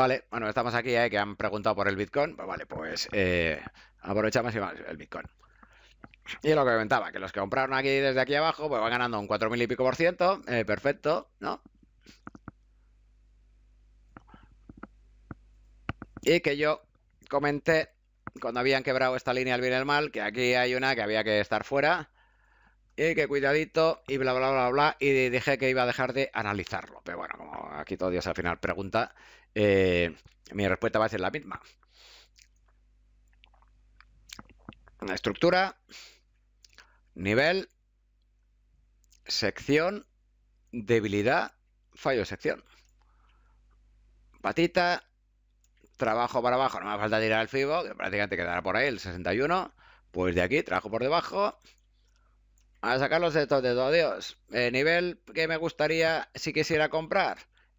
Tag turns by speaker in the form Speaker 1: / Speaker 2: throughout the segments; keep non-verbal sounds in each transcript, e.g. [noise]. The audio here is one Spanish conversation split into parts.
Speaker 1: Vale, bueno, estamos aquí, ¿eh? que han preguntado por el Bitcoin. Pues vale, pues eh, aprovechamos y vamos, el Bitcoin. Y lo que comentaba, que los que compraron aquí desde aquí abajo, pues van ganando un 4.000 y pico por ciento. Eh, perfecto, ¿no? Y que yo comenté cuando habían quebrado esta línea al bien y el mal, que aquí hay una que había que estar fuera. Y que cuidadito, y bla, bla, bla, bla. Y dije que iba a dejar de analizarlo. Pero bueno, como aquí todos Dios al final pregunta, eh, mi respuesta va a ser la misma. Estructura, nivel, sección, debilidad, fallo de sección. Patita, trabajo para abajo, no me falta tirar al FIBO, que prácticamente quedará por ahí el 61. Pues de aquí, trabajo por debajo. A sacar los estos de todos Dios. Eh, nivel que me gustaría si quisiera comprar.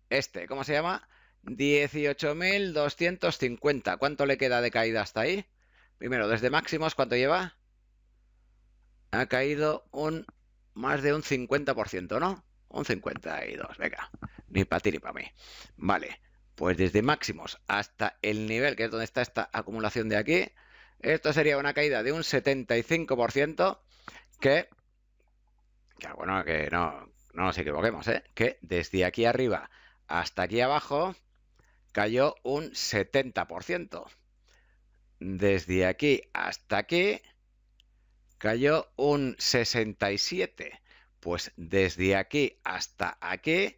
Speaker 1: Este, ¿cómo se llama? 18.250. ¿Cuánto le queda de caída hasta ahí? Primero, desde máximos, ¿cuánto lleva? Ha caído un más de un 50%, ¿no? Un 52, venga. Ni para ti ni para mí. Vale, pues desde máximos hasta el nivel, que es donde está esta acumulación de aquí, esto sería una caída de un 75% que... que bueno, que no, no nos equivoquemos, ¿eh? Que desde aquí arriba hasta aquí abajo cayó un 70%. Desde aquí hasta aquí cayó un 67%. Pues desde aquí hasta aquí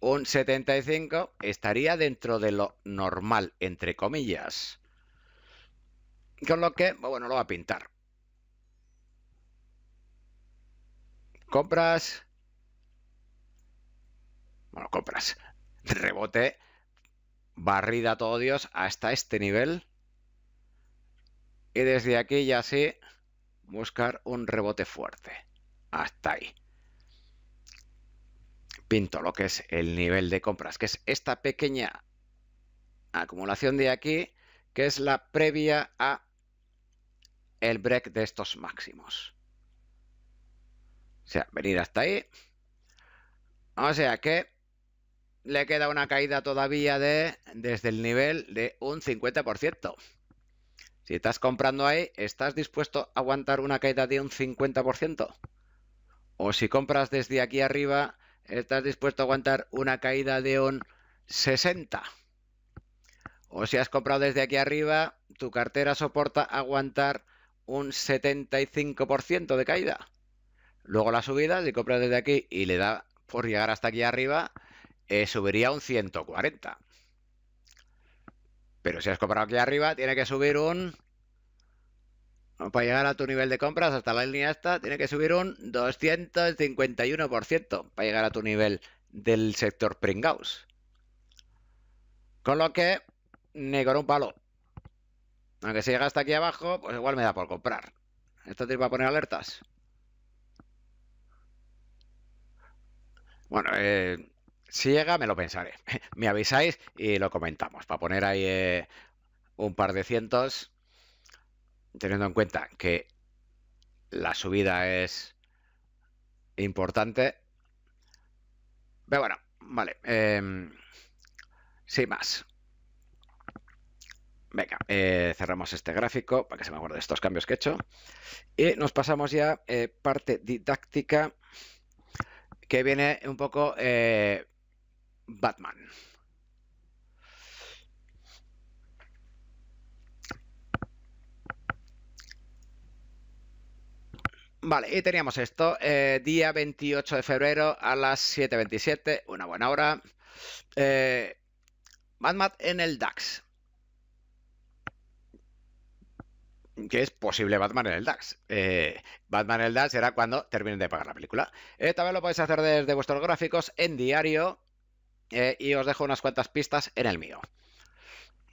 Speaker 1: un 75% estaría dentro de lo normal, entre comillas. Con lo que, bueno, lo va a pintar. Compras. Bueno, compras. Rebote barrida todo Dios hasta este nivel. Y desde aquí ya sí, buscar un rebote fuerte. Hasta ahí. Pinto lo que es el nivel de compras, que es esta pequeña acumulación de aquí, que es la previa a el break de estos máximos. O sea, venir hasta ahí. O sea que le queda una caída todavía de desde el nivel de un 50%. Si estás comprando ahí, ¿estás dispuesto a aguantar una caída de un 50%? O si compras desde aquí arriba, ¿estás dispuesto a aguantar una caída de un 60%? O si has comprado desde aquí arriba, tu cartera soporta aguantar un 75% de caída. Luego la subida, si compras desde aquí y le da por llegar hasta aquí arriba, eh, subiría un 140. Pero si has comprado aquí arriba, tiene que subir un... Para llegar a tu nivel de compras hasta la línea esta, tiene que subir un 251% para llegar a tu nivel del sector Pringaus. Con lo que, ni con un palo. Aunque si llega hasta aquí abajo, pues igual me da por comprar. Esto te va a poner alertas. Bueno, eh, si llega, me lo pensaré. [laughs] Me avisáis y lo comentamos. Para poner ahí eh, un par de cientos, teniendo en cuenta que la subida es importante. Pero bueno, vale. Em, sin más. Venga, eh, cerramos este gráfico para que se me acuerde estos cambios que he hecho. Y nos pasamos ya a eh, parte didáctica que viene un poco Batman. Vale, y teníamos esto, eh, día 28 de febrero a las 7.27, una buena hora. Eh, Batman en el DAX. que es posible Batman en el DAX. Eh, Batman en el DAX será cuando terminen de pagar la película. también lo podéis hacer desde vuestros gráficos en diario eh, y os dejo unas cuantas pistas en el mío.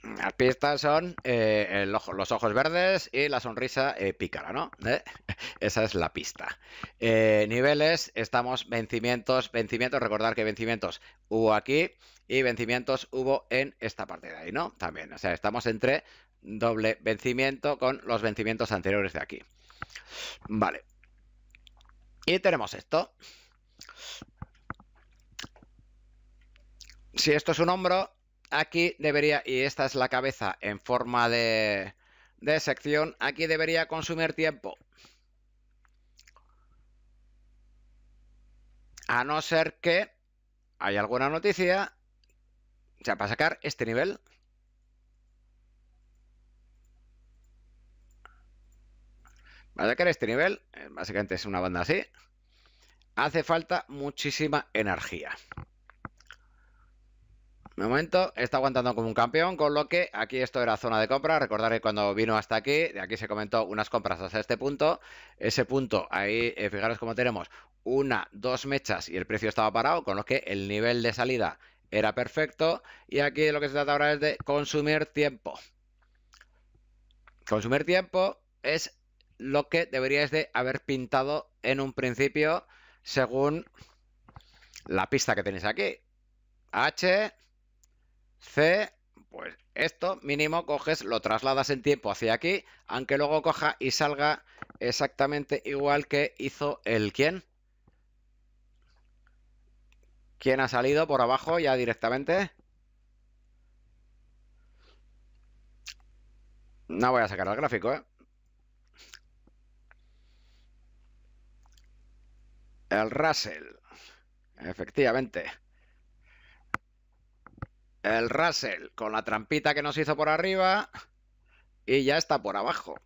Speaker 1: Las pistas son eh, los ojos verdes y la sonrisa eh, pícara, ¿no? [laughs] Esa es la pista. niveles, estamos vencimientos, vencimientos, recordar que vencimientos hubo aquí y vencimientos hubo en esta parte de ahí, ¿no? También, o sea, estamos entre doble vencimiento con los vencimientos anteriores de aquí. Vale. Y tenemos esto si esto es un hombro, aquí debería, y esta es la cabeza en forma de, sección, aquí debería consumir tiempo. A no ser que haya alguna noticia, o sea, para sacar este nivel. Para sacar este nivel, eh, básicamente es una banda así, hace falta muchísima energía. De momento está aguantando como un campeón, con lo que aquí esto era zona de compra. Recordar que cuando vino hasta aquí, de aquí se comentó unas compras hasta este punto. Ese punto, ahí eh, fijaros cómo tenemos una, dos mechas y el precio estaba parado, con lo que el nivel de salida era perfecto. Y aquí lo que se trata ahora es de consumir tiempo. Consumir tiempo es lo que deberíais de haber pintado en un principio según la pista que tenéis aquí. H, C, pues esto mínimo coges, lo trasladas en tiempo hacia aquí, aunque luego coja y salga exactamente igual que hizo el quién. ¿Quién ha salido por abajo ya directamente? No voy a sacar el gráfico, ¿eh? El Russell. Efectivamente. El Russell con la trampita que nos hizo por arriba y ya está por abajo.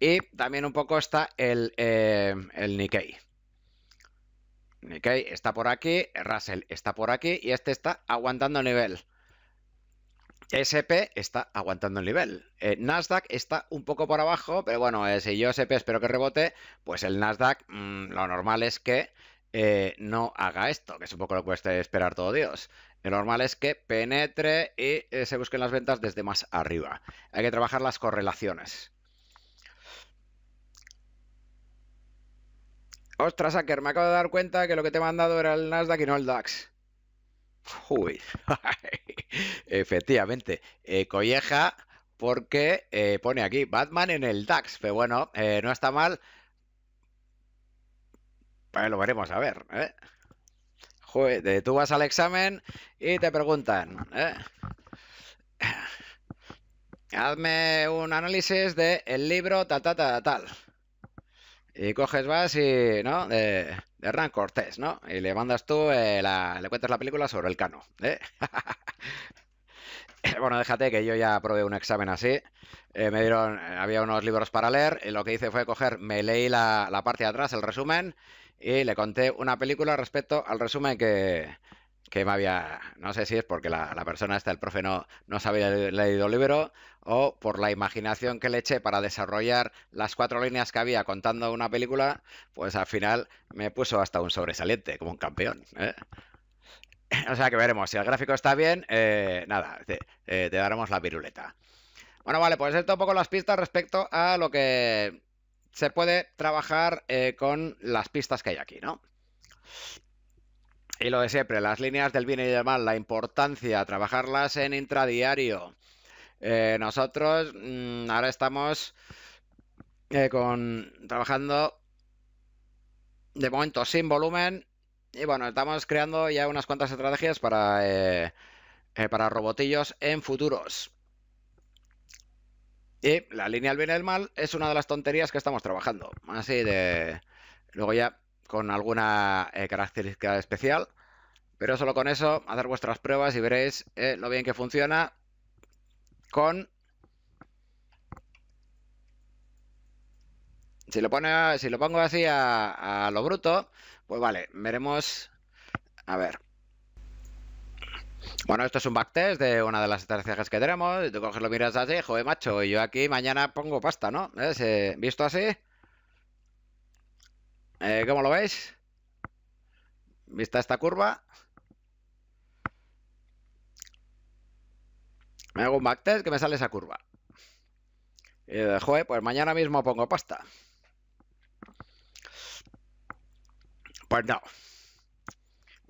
Speaker 1: Y también un poco está el, eh, el Nikkei. Nikkei está por aquí, Russell está por aquí y este está aguantando el nivel. SP está aguantando el nivel. Eh, Nasdaq está un poco por abajo, pero bueno, eh, si yo SP espero que rebote, pues el Nasdaq mm, lo normal es que no haga esto, que es un poco lo que cuesta esperar todo Dios. Lo normal es que penetre y eh, se busquen las ventas desde más arriba. Hay que trabajar las correlaciones. Ostras, Acker, me acabo de dar cuenta que lo que te he mandado era el Nasdaq y no el DAX. Uy, [laughs] efectivamente. Eh, colleja porque eh, pone aquí Batman en el DAX, pero bueno, eh, no está mal. lo veremos a ver tú vas al examen y te preguntan, ¿eh? hazme un análisis de el libro tal, tal, tal, tal. Y coges, vas y, ¿no? De, de Cortés, ¿no? Y le mandas tú, eh, le cuentas la película sobre el cano, ¿eh? [laughs] bueno, déjate que yo ya probé un examen así. me dieron, había unos libros para leer y lo que hice fue coger, me leí la, la parte de atrás, el resumen, y le conté una película respecto al resumen que, me había, no sé si es porque la, persona esta, el profe, no, no se había leído el libro o por la imaginación que le eché para desarrollar las cuatro líneas que había contando una película, pues al final me puso hasta un sobresaliente, como un campeón. ¿eh? [laughs] O sea que veremos, si el gráfico está bien, eh, nada, eh, te, daremos la piruleta. Bueno, vale, pues esto un poco las pistas respecto a lo que se puede trabajar eh, con las pistas que hay aquí, ¿no? Y lo de siempre, las líneas del bien y del mal, la importancia, trabajarlas en intradiario. Eh, nosotros mm, ahora estamos eh, con trabajando de momento sin volumen y bueno, estamos creando ya unas cuantas estrategias para, para robotillos en futuros. Y la línea al bien y del mal es una de las tonterías que estamos trabajando. Así de. Luego ya con alguna eh, característica especial. Pero solo con eso, hacer vuestras pruebas y veréis eh, lo bien que funciona con... Si lo, pone, si lo pongo así a lo bruto, pues vale, veremos... A ver, bueno, esto es un backtest de una de las estrategias que tenemos. Y tú coges, lo miras así, joder, macho. Y yo aquí mañana pongo pasta, ¿no? ¿Ves? Eh, ¿Visto así? Eh, ¿Cómo lo veis? ¿Vista esta curva? Me hago un backtest que me sale esa curva. Y eh, joder, pues mañana mismo pongo pasta. Pues no.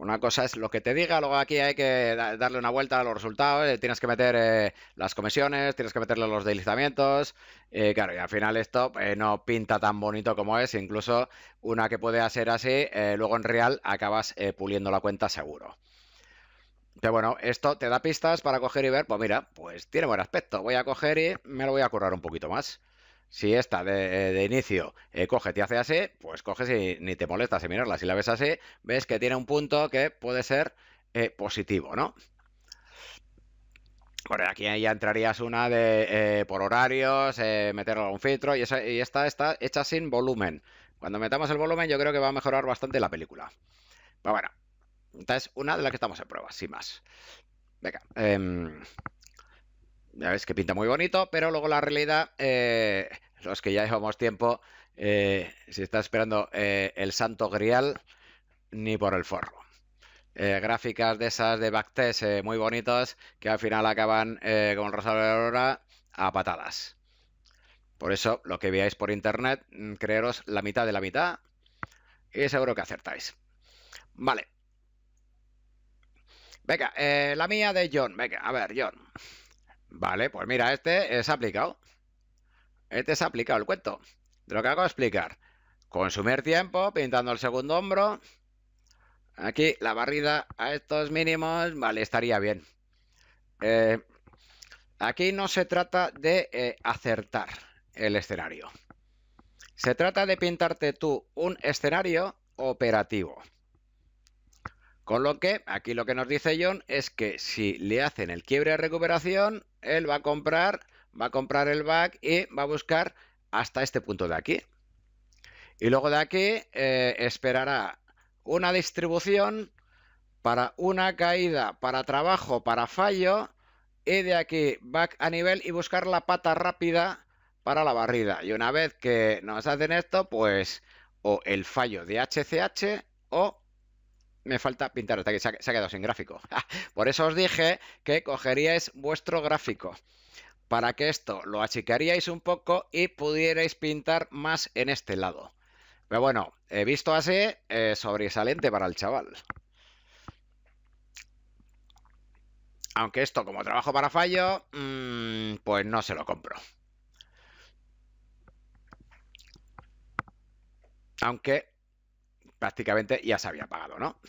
Speaker 1: Una cosa es lo que te diga, luego aquí hay que darle una vuelta a los resultados, eh, tienes que meter eh, las comisiones, tienes que meterle los deslizamientos. Eh, claro, y al final esto no pinta tan bonito como es, incluso una que puede hacer así, luego en real acabas puliendo la cuenta seguro. Pero bueno, esto te da pistas para coger y ver, pues mira, pues tiene buen aspecto, voy a coger y me lo voy a currar un poquito más si esta eh, de, inicio eh, coge, te hace así, pues coges y ni te molestas en mirarla. Si la ves así, ves que tiene un punto que puede ser eh, positivo, ¿no? Bueno, aquí ya entrarías una de eh, por horarios, eh, meter algún filtro y, esta está hecha sin volumen. Cuando metamos el volumen yo creo que va a mejorar bastante la película. Pero bueno, esta es una de las que estamos en prueba, sin más. Venga, em, ya veis que pinta muy bonito, pero luego la realidad, eh, los que ya llevamos tiempo, se eh, si está esperando eh, el santo grial, ni por el forro. gráficas de esas de backtest muy bonitas que al final acaban con el rosario de aurora a patadas. Por eso, lo que veáis por internet, mm, creeros la mitad de la mitad y seguro que acertáis. Vale. Venga, la mía de John. Venga, a ver, John. Vale, pues mira, este es aplicado. Este es aplicado el cuento. lo que hago es explicar. Consumir tiempo pintando el segundo hombro. Aquí la barrida a estos mínimos, vale, estaría bien. Eh, aquí no se trata de eh, acertar el escenario. Se trata de pintarte tú un escenario operativo. Con lo que aquí lo que nos dice John es que si le hacen el quiebre de recuperación, él va a comprar, va a comprar el back y va a buscar hasta este punto de aquí. Y luego de aquí eh, esperará una distribución para una caída, para trabajo, para fallo. Y de aquí back a nivel y buscar la pata rápida para la barrida. Y una vez que nos hacen esto, pues o el fallo de HCH o me falta pintar, hasta que se ha, quedado sin gráfico. [laughs] Por eso os dije que cogeríais vuestro gráfico para que esto lo achicaríais un poco y pudierais pintar más en este lado. Pero bueno, he visto así, eh, sobresaliente para el chaval. Aunque esto como trabajo para fallo, mm, pues no se lo compro. Aunque prácticamente ya se había pagado, ¿no?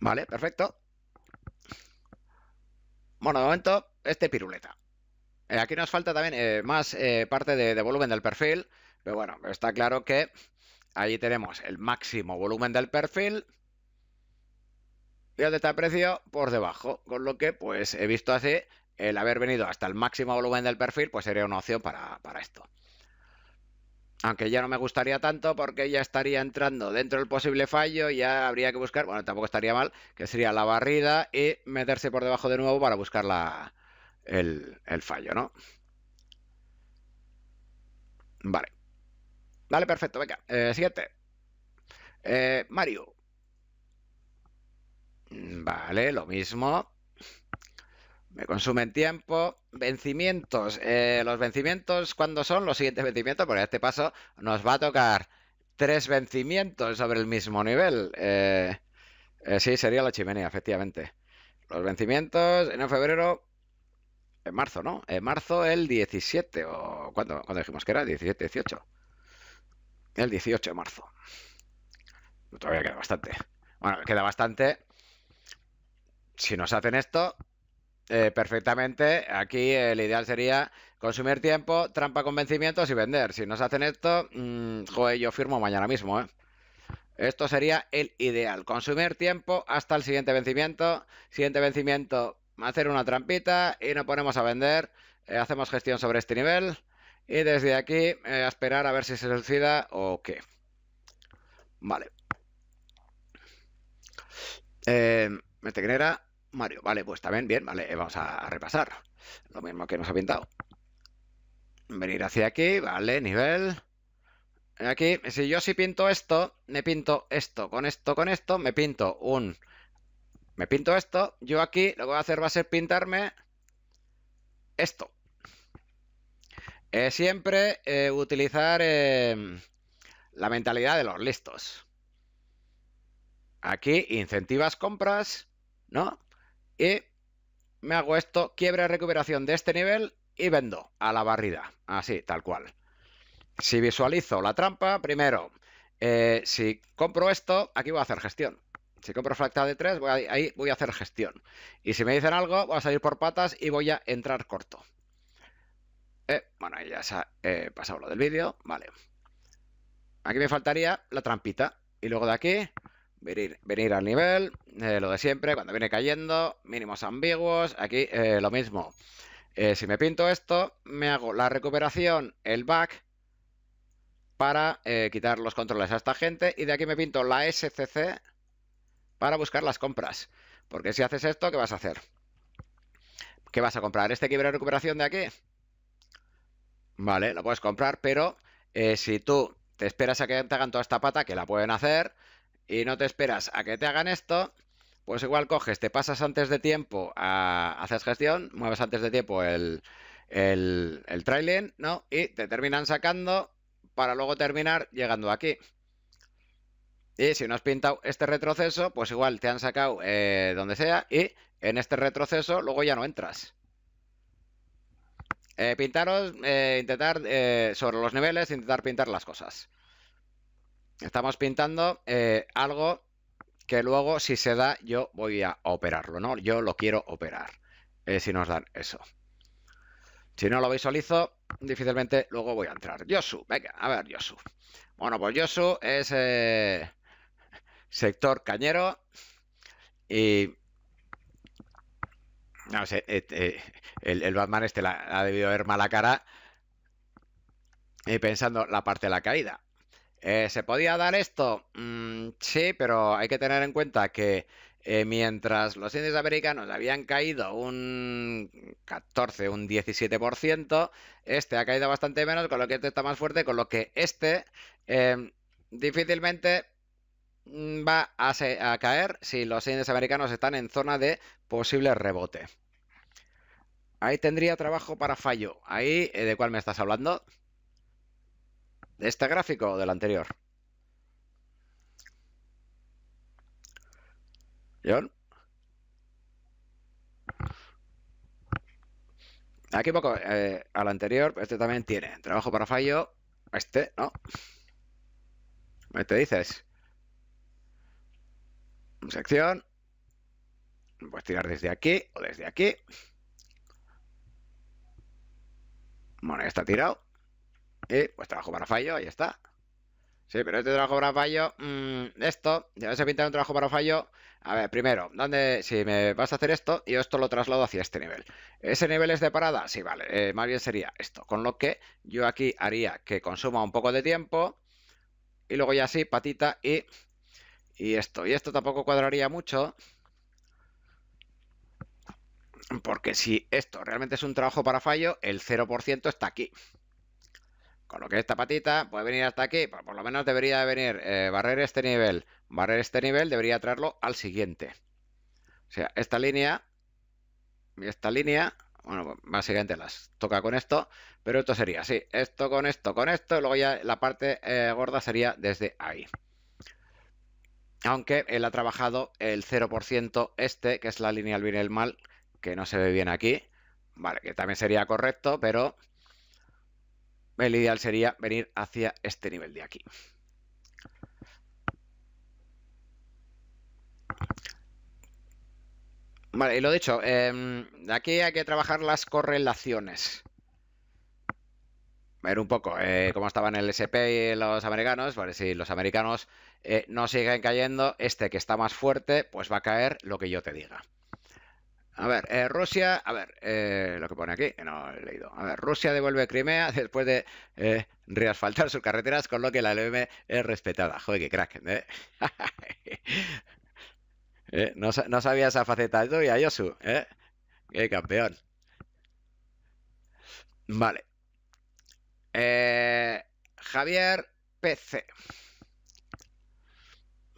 Speaker 1: Vale, perfecto. Bueno, de momento, este piruleta. Eh, aquí nos falta también eh, más eh, parte de, volumen del perfil, pero bueno, está claro que ahí tenemos el máximo volumen del perfil y el está precio por debajo, con lo que pues he visto así, el haber venido hasta el máximo volumen del perfil pues sería una opción para esto. Aunque ya no me gustaría tanto porque ya estaría entrando dentro del posible fallo, y ya habría que buscar, bueno, tampoco estaría mal, que sería la barrida y meterse por debajo de nuevo para buscar el, fallo, ¿no? Vale. Vale, perfecto, venga. Eh, siguiente. Eh, Mario. Vale, lo mismo. Me consumen tiempo. Vencimientos. Eh, los vencimientos, ¿cuándo son los siguientes vencimientos? Porque a este paso nos va a tocar tres vencimientos sobre el mismo nivel. Eh, eh sí, sería la chimenea, efectivamente. Los vencimientos en febrero, en marzo, ¿no? En marzo el 17, o ¿cuándo, ¿cuándo dijimos que era? 17, 18. El 18 de marzo. Todavía queda bastante. Bueno, queda bastante. Si nos hacen esto, eh, perfectamente. Aquí el ideal sería consumir tiempo, trampa con vencimientos y vender. Si nos hacen esto, mm, yo firmo mañana mismo, ¿eh? Esto sería el ideal. Consumir tiempo hasta el siguiente vencimiento. Siguiente vencimiento, hacer una trampita y nos ponemos a vender. Eh, hacemos gestión sobre este nivel. Y desde aquí, esperar a ver si se suicida o qué. Vale. Eh, me Mario, vale, pues también bien, vale, eh, vamos a repasar. Lo mismo que nos ha pintado. Venir hacia aquí, vale, nivel. Aquí, si yo sí pinto esto, me pinto esto, con esto, con esto, me pinto un... Me pinto esto, yo aquí lo que voy a hacer va a ser pintarme esto. Eh, siempre eh, utilizar em, la mentalidad de los listos. Aquí incentivas compras, ¿no? y me hago esto, quiebra recuperación de este nivel y vendo a la barrida, así, tal cual. Si visualizo la trampa, primero, eh, si compro esto, aquí voy a hacer gestión. Si compro fractal de 3, ahí voy a hacer gestión. Y si me dicen algo, voy a salir por patas y voy a entrar corto. Eh, bueno, ya se ha pasado lo del vídeo. Vale. Aquí me faltaría la trampita. Y luego de aquí, Venir, al nivel, eh, lo de siempre, cuando viene cayendo, mínimos ambiguos, aquí eh, lo mismo. Eh, si me pinto esto, me hago la recuperación, el back, para quitar los controles a esta gente, y de aquí me pinto la SCC para buscar las compras. Porque si haces esto, ¿qué vas a hacer? ¿Qué vas a comprar? ¿Este quiebre de recuperación de aquí? Vale, lo puedes comprar, pero si tú te esperas a que te hagan toda esta pata, que la pueden hacer, y no te esperas a que te hagan esto, pues igual coges, te pasas antes de tiempo, a, haces gestión, mueves antes de tiempo el, el, trailing, ¿no? Y te terminan sacando para luego terminar llegando aquí. Y si no has pintado este retroceso, pues igual te han sacado eh, donde sea y en este retroceso luego ya no entras. Eh, pintaros, eh, intentar sobre los niveles, intentar pintar las cosas estamos pintando eh, algo que luego, si se da, yo voy a operarlo, ¿no? Yo lo quiero operar, eh, si nos dan eso. Si no lo visualizo, difícilmente luego voy a entrar. Yosu, venga, a ver, Yosu. Bueno, pues Yosu es eh, sector cañero y... No sé, el, Batman este ha debido ver mala cara pensando la parte de la caída. Eh, ¿Se podía dar esto? Mm, sí, pero hay que tener en cuenta que eh, mientras los índices americanos habían caído un 14, un 17%, este ha caído bastante menos, con lo que este está más fuerte, con lo que este em, difícilmente mm, va a, a caer si los índices americanos están en zona de posible rebote. Ahí tendría trabajo para fallo. Ahí, eh, ¿de cuál me estás hablando? ¿De este gráfico o del anterior? ¿John? Aquí poco eh, al anterior, este también tiene trabajo para fallo. Este, ¿no? ¿Me te dices? Sección. Puedes tirar desde aquí o desde aquí. Bueno, ya está tirado. Y pues trabajo para fallo, ahí está. Sí, pero este trabajo para fallo, mm, esto, ya se a pintar un trabajo para fallo, a ver, primero, ¿dónde, si me vas a hacer esto, yo esto lo traslado hacia este nivel. ¿Ese nivel es de parada? Sí, vale, eh, más bien sería esto. Con lo que yo aquí haría que consuma un poco de tiempo, y luego ya sí patita y, y esto. Y esto tampoco cuadraría mucho, porque si esto realmente es un trabajo para fallo, el 0% está aquí. Bueno, que esta patita puede venir hasta aquí, pero por lo menos debería venir, eh, barrer este nivel, barrer este nivel, debería traerlo al siguiente. O sea, esta línea y esta línea, bueno, pues, básicamente las toca con esto, pero esto sería así, esto con esto, con esto, y luego ya la parte eh, gorda sería desde ahí. Aunque él ha trabajado el 0% este, que es la línea al bien y el mal, que no se ve bien aquí, vale, que también sería correcto, pero el ideal sería venir hacia este nivel de aquí. Vale, y lo dicho, em, aquí hay que trabajar las correlaciones. Ver un poco eh, cómo estaban el SP y los americanos. Vale, si los americanos eh, no siguen cayendo, este que está más fuerte, pues va a caer lo que yo te diga. A ver, eh, Rusia, a ver, eh, lo que pone aquí, no he leído. A ver, Rusia devuelve Crimea [laughs] después de eh, reasfaltar sus carreteras, con lo que la LM es respetada. Joder, qué crack, [laughs] no, no, sabía esa faceta tuya, Yosu, ¿eh? Qué campeón. Vale. Javier PC.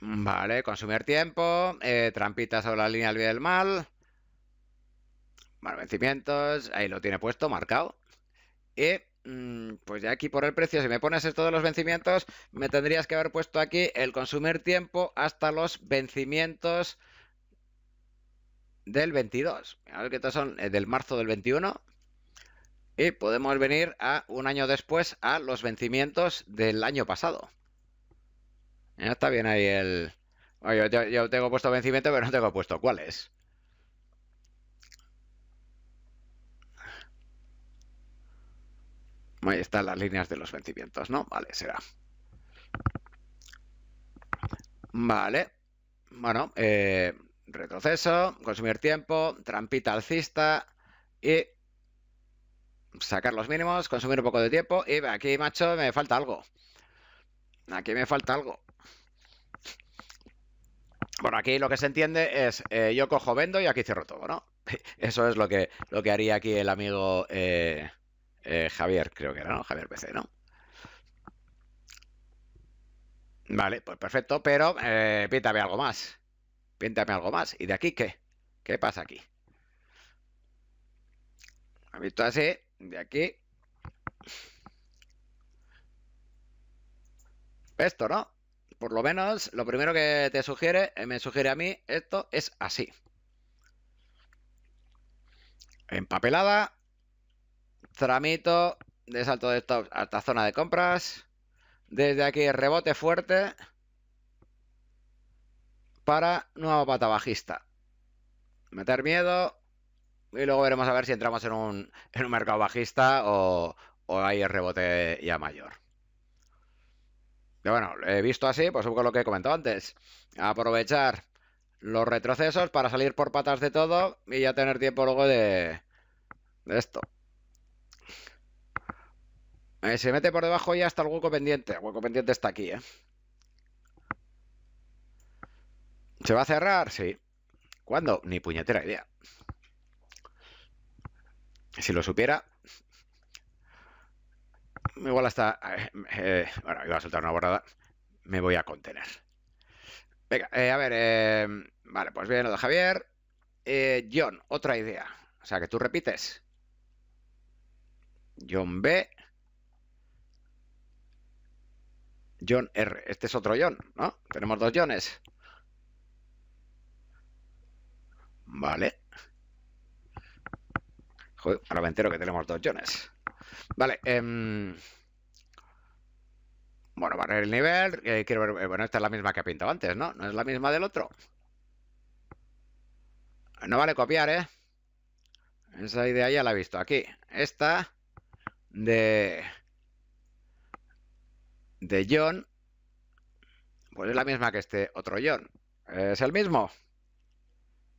Speaker 1: Vale, consumir tiempo, trampitas sobre la línea del bien del mal vencimientos, ahí lo tiene puesto, marcado. Y mm, pues ya aquí por el precio, si me pones esto de los vencimientos, me tendrías que haber puesto aquí el consumir tiempo hasta los vencimientos del 22. A ver que estos son eh, del marzo del 21. Y podemos venir a un año después a los vencimientos del año pasado. Ya está bien ahí el... Yo, yo tengo puesto vencimiento, pero no tengo puesto cuáles. Ahí están las líneas de los vencimientos, ¿no? Vale, será. Vale. Bueno, eh, retroceso, consumir tiempo, trampita alcista y sacar los mínimos, consumir un poco de tiempo y aquí, macho, me falta algo. Aquí me falta algo. Bueno, aquí lo que se entiende es eh, yo cojo, vendo y aquí cierro todo, ¿no? [laughs] Eso es lo que, lo que haría aquí el amigo... Eh, eh, Javier, creo que era, ¿no? Javier BC, ¿no? Vale, pues perfecto, pero eh, píntame algo más. Píntame algo más. ¿Y de aquí qué? ¿Qué pasa aquí? ¿Ha visto así? De aquí. Esto, ¿no? Por lo menos, lo primero que te sugiere, eh, me sugiere a mí, esto es así. Empapelada, Tramito de salto de esta zona de compras. Desde aquí rebote fuerte para nuevo pata bajista. Meter miedo y luego veremos a ver si entramos en un, mercado bajista o, hay rebote ya mayor. Pero bueno, visto así, pues poco lo que he comentado antes, aprovechar los retrocesos para salir por patas de todo y ya tener tiempo luego de esto se mete por debajo y hasta el hueco pendiente. El hueco pendiente está aquí, ¿eh? ¿Se va a cerrar? Sí. ¿Cuándo? Ni puñetera idea. Si lo supiera, igual hasta. Eh, eh, bueno, iba a soltar una borrada. Me voy a contener. Venga, eh, a ver. vale, pues bien, lo de Javier. John, otra idea. O sea, que tú repites. John B. John R. Este es otro John, ¿no? Tenemos dos Johnes. Vale. Joder, ahora me entero que tenemos dos Johnes. Vale. Eh... Bueno, barrer el nivel. Eh, quiero ver. Eh, bueno, esta es la misma que he pintado antes, ¿no? No es la misma del otro. No vale copiar, ¿eh? Esa idea ya la he visto aquí. Esta de de John, pues es la misma que este otro John. ¿Es el mismo?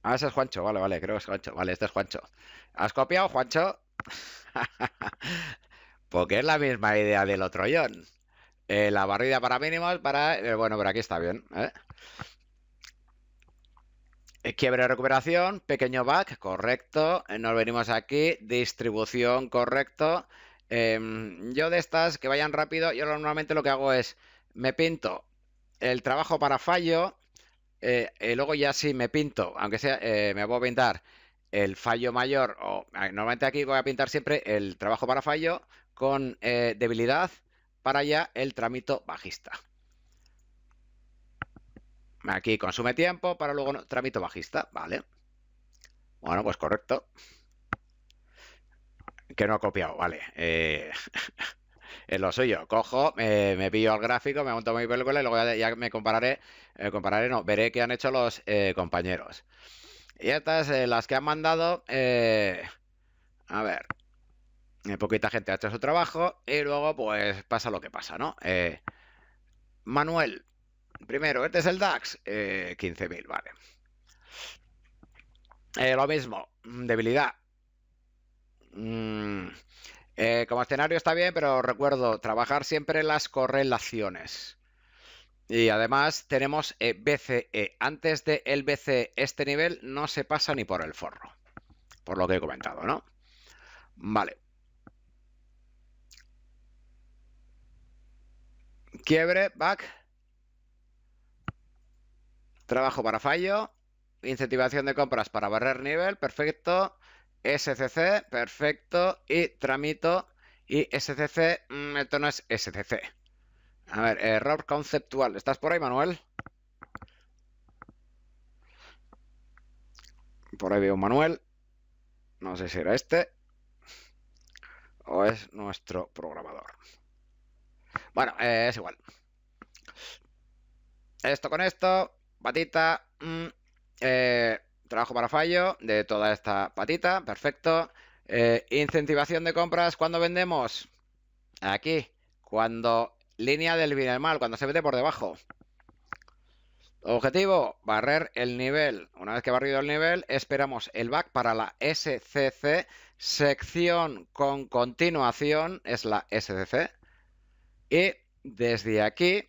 Speaker 1: Ah, ese es Juancho, vale, vale, creo que es Juancho. Vale, este es Juancho. ¿Has copiado, Juancho? [laughs] Porque es la misma idea del otro John. Eh, la barrida para mínimos, para... Eh, bueno, pero aquí está bien. ¿eh? Quiebre de recuperación, pequeño back, correcto. Eh, nos venimos aquí, distribución, correcto. Em, yo de estas que vayan rápido, yo normalmente lo que hago es, me pinto el trabajo para fallo, eh, y luego ya si sí me pinto, aunque sea, eh, me voy a pintar el fallo mayor, o normalmente aquí voy a pintar siempre el trabajo para fallo con eh, debilidad para ya el tramito bajista. Aquí consume tiempo para luego no, tramito bajista, ¿vale? Bueno, pues correcto que no ha copiado, vale. Eh, [laughs] es lo suyo. Cojo, eh, me pillo al gráfico, me monto mi película y luego ya, me compararé, eh, compararé, no, veré qué han hecho los eh, compañeros. Y estas, las que han mandado, a ver, poquita gente ha hecho su trabajo y luego pues pasa lo que pasa, ¿no? Manuel, primero, este es el DAX, 15.000, vale. lo mismo, debilidad, Mm, eh, como escenario está bien, pero recuerdo trabajar siempre las correlaciones. Y además tenemos eh, BCE. Antes de el BCE, este nivel no se pasa ni por el forro. Por lo que he comentado, ¿no? Vale. Quiebre, back. Trabajo para fallo. Incentivación de compras para barrer nivel. Perfecto. SCC, perfecto, y tramito, y SCC, mm, esto no es SCC. A ver, error conceptual. ¿Estás por ahí, Manuel? Por ahí veo un Manuel. No sé si era este. O es nuestro programador. Bueno, eh, es igual. Esto con esto. Patita. Mm, eh, trabajo para fallo de toda esta patita, perfecto. Eh, incentivación de compras, cuando vendemos? Aquí, cuando línea del bien y el mal, cuando se mete por debajo. Objetivo, barrer el nivel. Una vez que barrido el nivel, esperamos el back para la SCC. Sección con continuación es la SCC. Y desde aquí,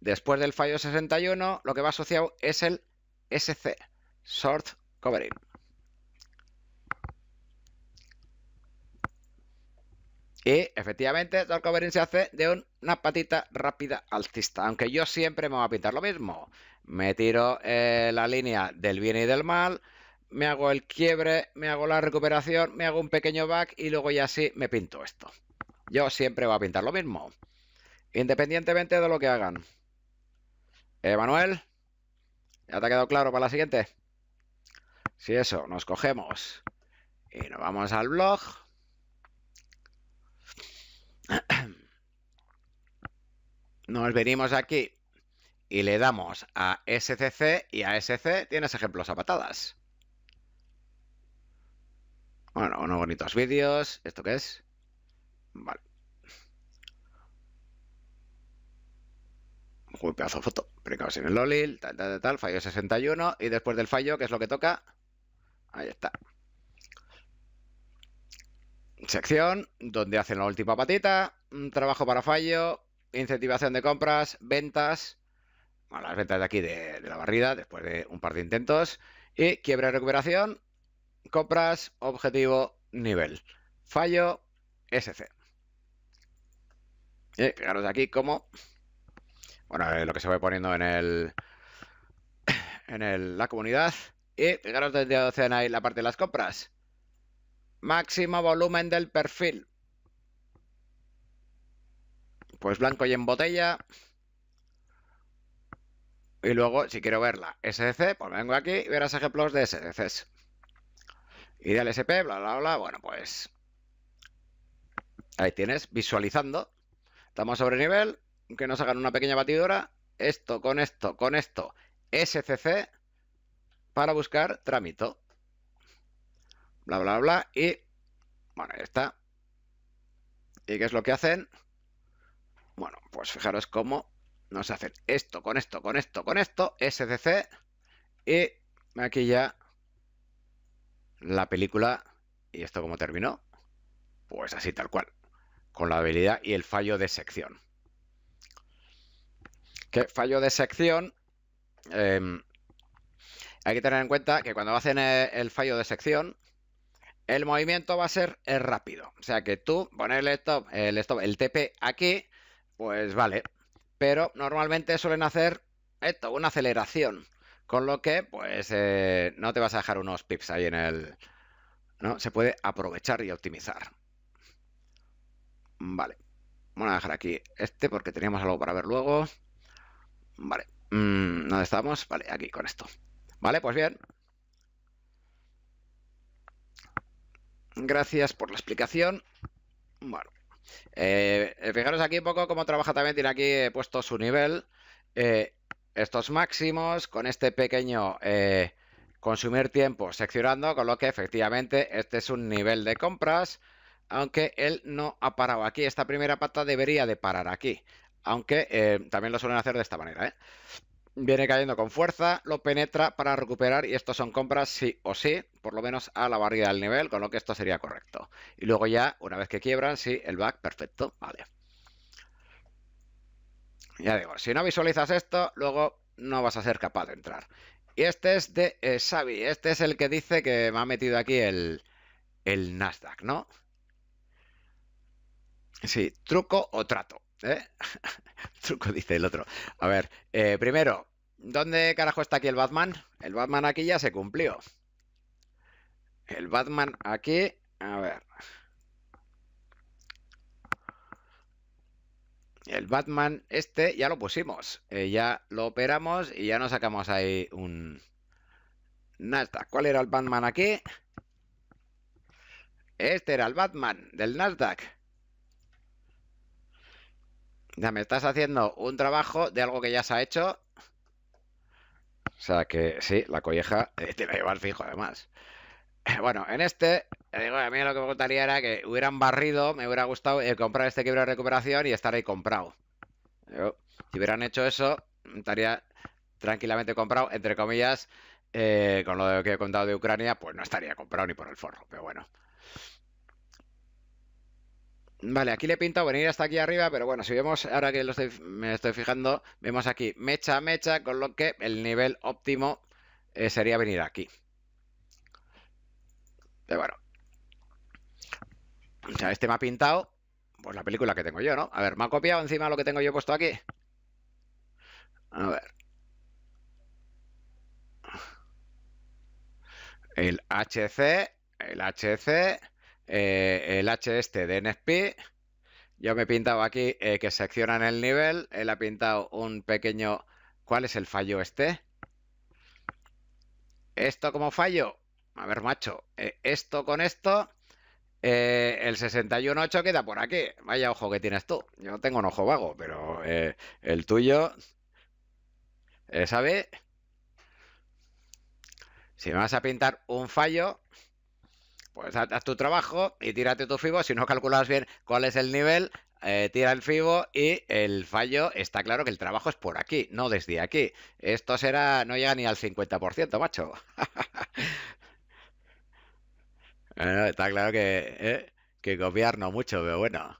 Speaker 1: después del fallo 61, lo que va asociado es el SC. Short Covering. Y efectivamente, Short Covering se hace de una patita rápida alcista, Aunque yo siempre me voy a pintar lo mismo. Me tiro eh, la línea del bien y del mal me hago el quiebre, me hago la recuperación, me hago un pequeño back y luego ya así me pinto esto. Yo siempre voy a pintar lo mismo, independientemente de lo que hagan. Emanuel, eh, ¿ya te ha quedado claro para la siguiente? Si eso, nos cogemos y nos vamos al blog. [clears throat] Nos venimos aquí y le damos a SCC y a SC tienes ejemplos a patadas. Bueno, unos bonitos vídeos. ¿Esto qué es? Vale. Un pedazo de foto. Precaución en LOLIL, tal, tal, tal, fallo 61. Y después del fallo, ¿qué es lo que toca? Ahí está. Sección donde hacen la última patita, trabajo para fallo, incentivación de compras, ventas, bueno, las ventas de aquí de, la barrida, después de un par de intentos, y quiebra y recuperación, compras, objetivo, nivel, fallo, SC. Y fijaros aquí cómo, bueno, eh, lo que se va poniendo en el, en el, la comunidad, y fijaros desde donde ahí la parte de las compras. Máximo volumen del perfil. Pues blanco y en botella. Y luego, si quiero verla SDC, pues vengo aquí y verás ejemplos de SDCs. Y del SP, bla, bla, bla. Bueno, pues ahí tienes, visualizando. Estamos sobre nivel, que nos hagan una pequeña batidora. Esto con esto, con esto, SCC para buscar trámite. Bla, bla, bla. Y bueno, ahí está. ¿Y qué es lo que hacen? Bueno, pues fijaros cómo nos hacen esto, con esto, con esto, con esto, SDC Y aquí ya la película. ¿Y esto cómo terminó? Pues así tal cual. Con la habilidad y el fallo de sección. ¿Qué fallo de sección... Eh, hay que tener en cuenta que cuando hacen el fallo de sección, el movimiento va a ser rápido. O sea que tú ponerle stop, el stop, el TP aquí, pues vale. Pero normalmente suelen hacer esto, una aceleración. Con lo que, pues, eh, no te vas a dejar unos pips ahí en el. ¿No? Se puede aprovechar y optimizar. Vale. Vamos a dejar aquí este porque teníamos algo para ver luego. Vale. Mm, ¿Dónde estamos? Vale, aquí con esto. Vale, pues bien. Gracias por la explicación. Bueno, eh, fijaros aquí un poco cómo trabaja también. Tiene aquí he eh, puesto su nivel. Eh, estos máximos con este pequeño consumir tiempo seccionando, con lo que efectivamente este es un nivel de compras, aunque él no ha parado aquí. Esta primera pata debería de parar aquí, aunque también lo suelen hacer de esta manera. Viene cayendo con fuerza, lo penetra para recuperar y estos son compras sí o sí, por lo menos a la barrida del nivel, con lo que esto sería correcto. Y luego ya, una vez que quiebran, sí, el back, perfecto, vale. Ya digo, si no visualizas esto, luego no vas a ser capaz de entrar. Y este es de eh, Xavi, este es el que dice que me ha metido aquí el, el Nasdaq, ¿no? Sí, truco o trato. ¿Eh? [laughs] Truco dice el otro. A ver, eh, primero, ¿dónde carajo está aquí el Batman? El Batman aquí ya se cumplió. El Batman aquí, a ver. El Batman este ya lo pusimos, eh, ya lo operamos y ya nos sacamos ahí un Nasdaq. ¿Cuál era el Batman aquí? Este era el Batman del Nasdaq. Ya me estás haciendo un trabajo de algo que ya se ha hecho. O sea que sí, la colleja eh, te la al fijo además. Eh, bueno, en este, eh, digo, a mí lo que me gustaría era que hubieran barrido, me hubiera gustado comprar este quiebra de recuperación y estar ahí comprado. si hubieran hecho eso, estaría tranquilamente comprado, entre comillas, con lo que he contado de Ucrania, pues no estaría comprado ni por el forro, pero bueno. Vale, aquí le he pintado venir hasta aquí arriba, pero bueno, si vemos, ahora que me estoy fijando, vemos aquí mecha, mecha, con lo que el nivel óptimo eh, sería venir aquí. Pero bueno. O sea, este me ha pintado, pues la película que tengo yo, ¿no? A ver, ¿me ha copiado encima lo que tengo yo puesto aquí? A ver. El HC, el HC... Eh, el H este de NSP. Yo me he pintado aquí eh, que seccionan el nivel. Él ha pintado un pequeño... ¿Cuál es el fallo este? ¿Esto como fallo? A ver, macho. Eh, esto con esto... el 61.8 queda por aquí. Vaya ojo que tienes tú. Yo no tengo un ojo vago, pero el tuyo... ¿Sabe? Si me vas a pintar un fallo, pues haz, tu trabajo y tírate tu FIBO. Si no calculas bien cuál es el nivel, eh, tira el FIBO y el fallo está claro que el trabajo es por aquí, no desde aquí. Esto será, no llega ni al 50%, macho. [laughs] está claro que, eh, que copiar no mucho, pero bueno.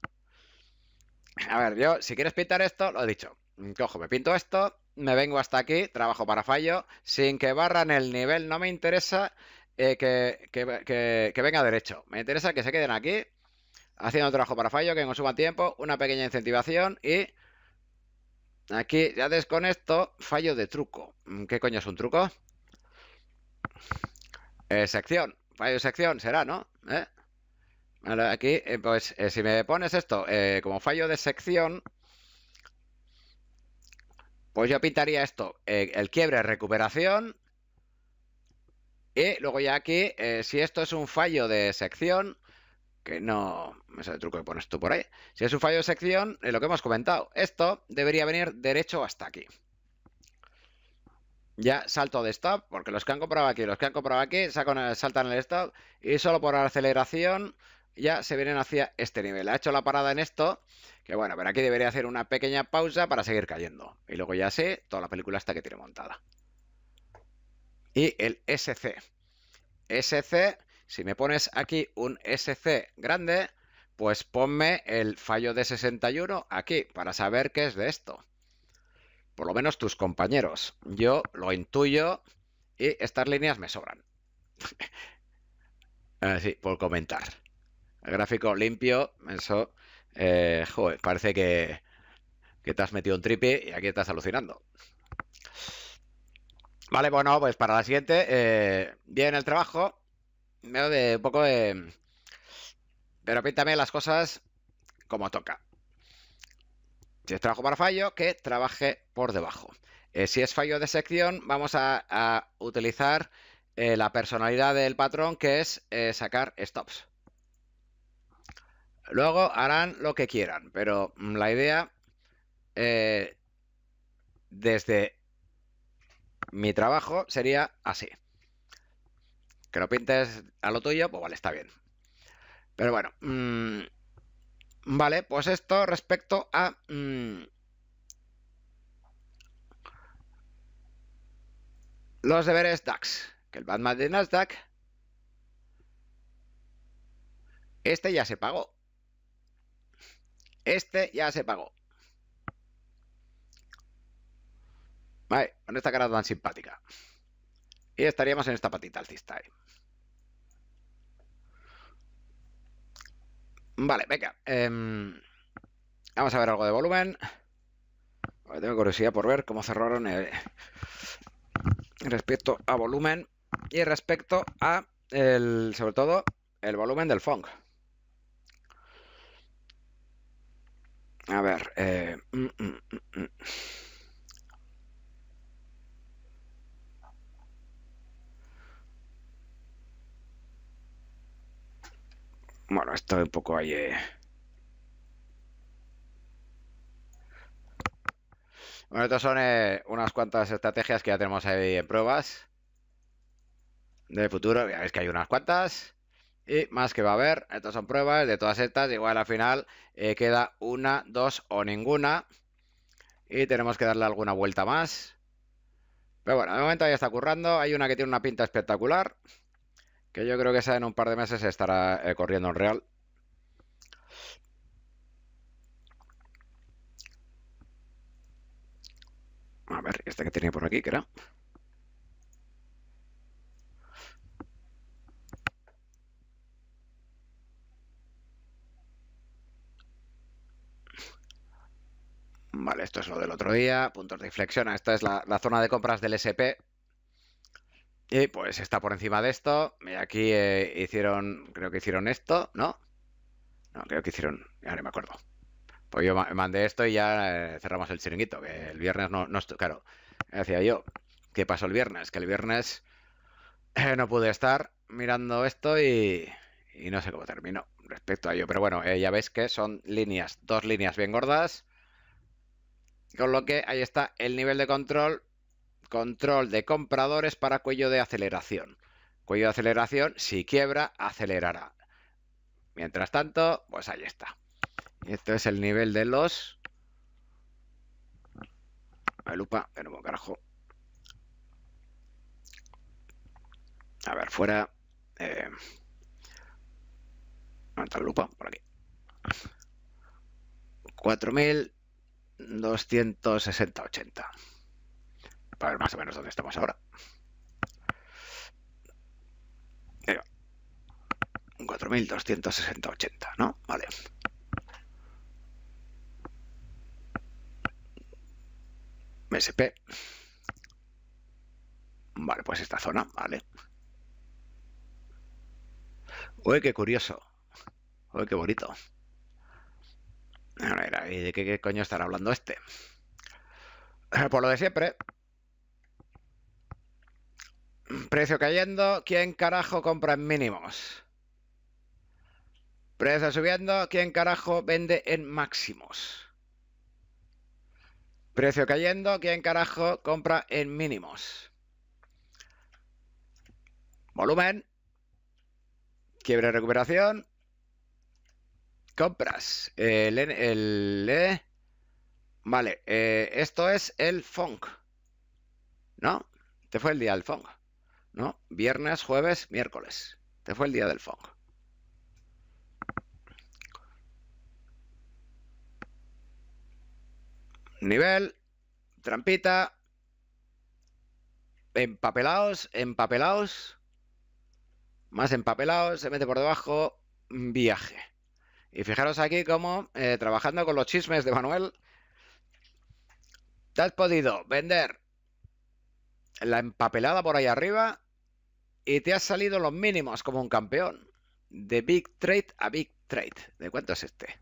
Speaker 1: A ver, yo, si quieres pintar esto, lo he dicho. Cojo, me pinto esto, me vengo hasta aquí, trabajo para fallo, sin que barran el nivel, no me interesa. Eh, que, venga derecho. Me interesa que se queden aquí haciendo trabajo para fallo, que consuman tiempo, una pequeña incentivación y aquí ya desconecto fallo de truco. Mm, ¿Qué coño es un truco? Eh, sección, fallo de sección será, ¿no? ¿Eh? Aquí, pues si me pones esto como fallo de sección, pues yo pintaría esto, el quiebre recuperación y luego ya aquí, eh, si esto es un fallo de sección, que no me el truco que pones tú por ahí, si es un fallo de sección, es eh, lo que hemos comentado, esto debería venir derecho hasta aquí. Ya salto de stop, porque los que han comprado aquí, los que han comprado aquí, sacan el, saltan el stop y solo por aceleración ya se vienen hacia este nivel. Ha hecho la parada en esto, que bueno, pero aquí debería hacer una pequeña pausa para seguir cayendo. Y luego ya sé toda la película está que tiene montada y el SC. SC, si me pones aquí un SC grande, pues ponme el fallo de 61 aquí para saber qué es de esto. Por lo menos tus compañeros. Yo lo intuyo y estas líneas me sobran. [laughs] Así, por comentar. gráfico limpio, eso... Eh, joder, parece que, que te has metido un tripe y aquí estás alucinando. Vale, bueno, pues para la siguiente, bien eh, el trabajo, veo de un poco de... Pero píntame las cosas como toca. Si es trabajo para fallo, que trabaje por debajo. Eh, si es fallo de sección, vamos a, utilizar eh, la personalidad del patrón, que es sacar stops. Luego harán lo que quieran, pero mm, la idea desde mi trabajo sería así. Que lo pintes a lo tuyo, pues vale, está bien. Pero bueno, mm, vale, pues esto respecto a... Mm, los deberes DAX, que el Batman de Nasdaq, este ya se pagó. Este ya se pagó. Vale, con esta cara tan simpática. Y estaríamos en esta patita alcista. Vale, venga. Em, vamos a ver algo de volumen. tengo curiosidad por ver cómo cerraron respecto a volumen y respecto a, sobre todo, el volumen del funk. A ver. Eh... Mm, mm, mm, Bueno, estoy un poco ahí. Eh. Bueno, estas son eh, unas cuantas estrategias que ya tenemos ahí en pruebas De futuro. Ya veis que hay unas cuantas. Y más que va a haber, estas son pruebas de todas estas. Igual al final eh, queda una, dos o ninguna. Y tenemos que darle alguna vuelta más. Pero bueno, de momento ya está currando. Hay una que tiene una pinta espectacular. Que yo creo que esa en un par de meses estará eh, corriendo en real. A ver, este que tenía por aquí, que era. Vale, esto es lo del otro día. Puntos de inflexión. Esta es la zona de compras del SP. Y pues está por encima de esto. Y aquí eh, hicieron, creo que hicieron esto, ¿no? No, creo que hicieron, ahora me acuerdo. Pues yo mandé esto y ya eh, cerramos el chiringuito, que el viernes no, no claro. Decía yo, ¿qué pasó el viernes? Que el viernes eh, no pude estar mirando esto y, y, no sé cómo terminó respecto a ello. Pero bueno, ya veis que son líneas, dos líneas bien gordas. Con lo que ahí está el nivel de control control de compradores para cuello de aceleración. Cuello de aceleración, si quiebra, acelerará. Mientras tanto, pues ahí está. Y esto es el nivel de los... La lupa, pero carajo. A ver, fuera. Eh... la lupa? Por aquí. 4.260-80 para ver más o menos dónde estamos ahora. Mira, 4.260.80, ¿no? Vale. MSP. Vale, pues esta zona, vale. ...uy, qué curioso. ...uy, qué bonito. A ver, ¿y de qué, qué coño estará hablando este? Por lo de siempre, Precio cayendo, ¿quién carajo compra en mínimos? Precio subiendo, ¿quién carajo vende en máximos? Precio cayendo, ¿quién carajo compra en mínimos? Volumen, quiebre recuperación, compras, el, el, e. vale, eh, esto es el funk, ¿no? Te fue el día el funk. ¿no? Viernes, jueves, miércoles. Este fue el día del Fong. Nivel, trampita, empapelados, Empapelaos. más empapelaos. se mete por debajo, viaje. Y fijaros aquí cómo, eh, trabajando con los chismes de Manuel, te has podido vender la empapelada por ahí arriba y te has salido los mínimos como un campeón. De Big Trade a Big Trade. ¿De cuánto es este?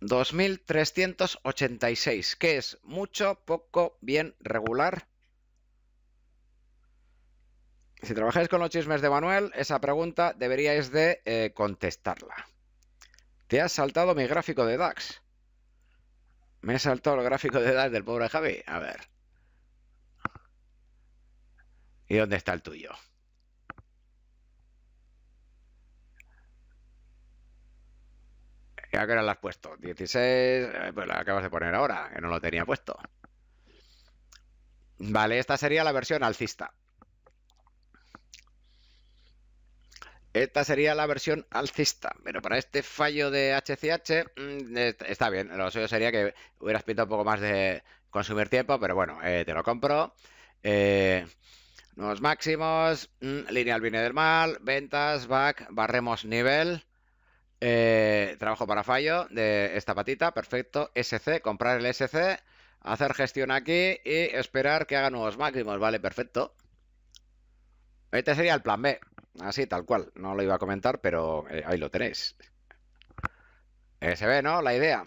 Speaker 1: 2386. Que es? ¿Mucho, poco, bien, regular? Si trabajáis con los chismes de Manuel, esa pregunta deberíais de eh, contestarla. Te has saltado mi gráfico de DAX. Me he saltado el gráfico de DAX del pobre Javi. A ver. ¿Y dónde está el tuyo? ¿A qué hora lo has puesto? 16, eh, pues la acabas de poner ahora, que no lo tenía puesto. Vale, esta sería la versión alcista. Esta sería la versión alcista, pero para este fallo de HCH mm, eh, está bien. Lo suyo sería que hubieras pintado un poco más de consumir tiempo, pero bueno, eh, te lo compro. Eh, Nuevos máximos, mm, lineal viene del mal, ventas, back, barremos nivel, eh, trabajo para fallo de esta patita, perfecto, SC, comprar el SC, hacer gestión aquí y esperar que haga nuevos máximos, vale, perfecto. Este sería el plan B, así tal cual, no lo iba a comentar, pero eh, ahí lo tenéis. Se ve, ¿no? La idea.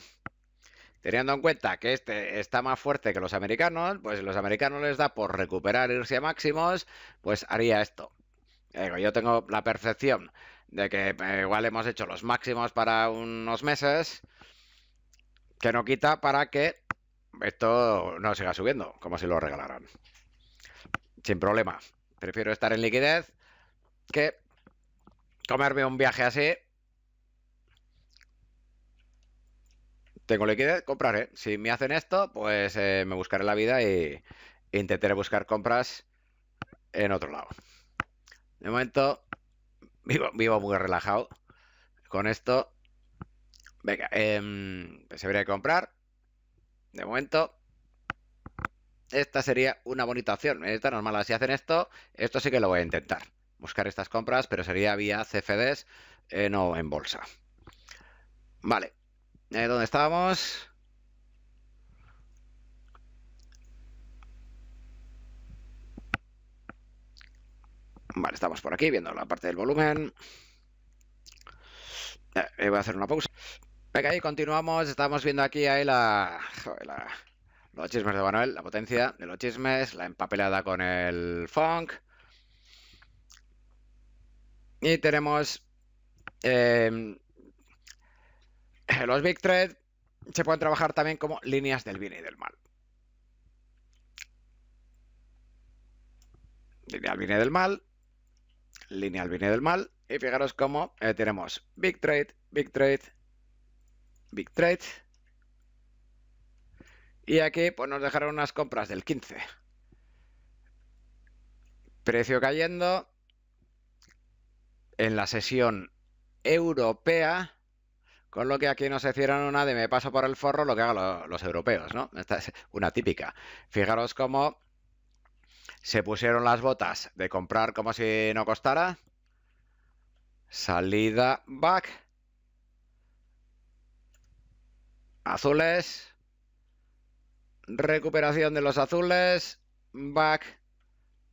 Speaker 1: Teniendo en cuenta que este está más fuerte que los americanos, pues los americanos les da por recuperar e irse a máximos, pues haría esto. Eh, yo tengo la percepción de que eh, igual hemos hecho los máximos para unos meses, que no quita para que esto no siga subiendo, como si lo regalaran. Sin problema. Prefiero estar en liquidez que comerme un viaje así tengo liquidez, comprar. ¿eh? Si me hacen esto, pues eh, me buscaré la vida y intentaré buscar compras en otro lado. De momento, vivo, vivo muy relajado con esto. Venga, se em, pues comprar. De momento, esta sería una bonita opción. Esta normal, si hacen esto, esto sí que lo voy a intentar. Buscar estas compras, pero sería vía CFDs, eh, no en bolsa. Vale, eh, ¿Dónde estábamos? Vale, estamos por aquí viendo la parte del volumen. Eh, eh, voy a hacer una pausa. Venga, ahí, continuamos. Estamos viendo aquí ahí la, los chismes de Manuel, la potencia de los chismes, la empapelada con el funk. Y tenemos eh, los Big Trade se pueden trabajar también como líneas del bien y del mal. Línea al bien y del mal, línea al bien y del mal. Y fijaros cómo eh, tenemos Big Trade, Big Trade, Big Trade. Y aquí pues, nos dejaron unas compras del 15. Precio cayendo. En la sesión europea con lo que aquí no se hicieron una de me paso por el forro lo que hagan los europeos, ¿no? Esta es una típica. Fijaros cómo se pusieron las botas de comprar como si no costara. Salida back. Azules. Recuperación de los azules. Back.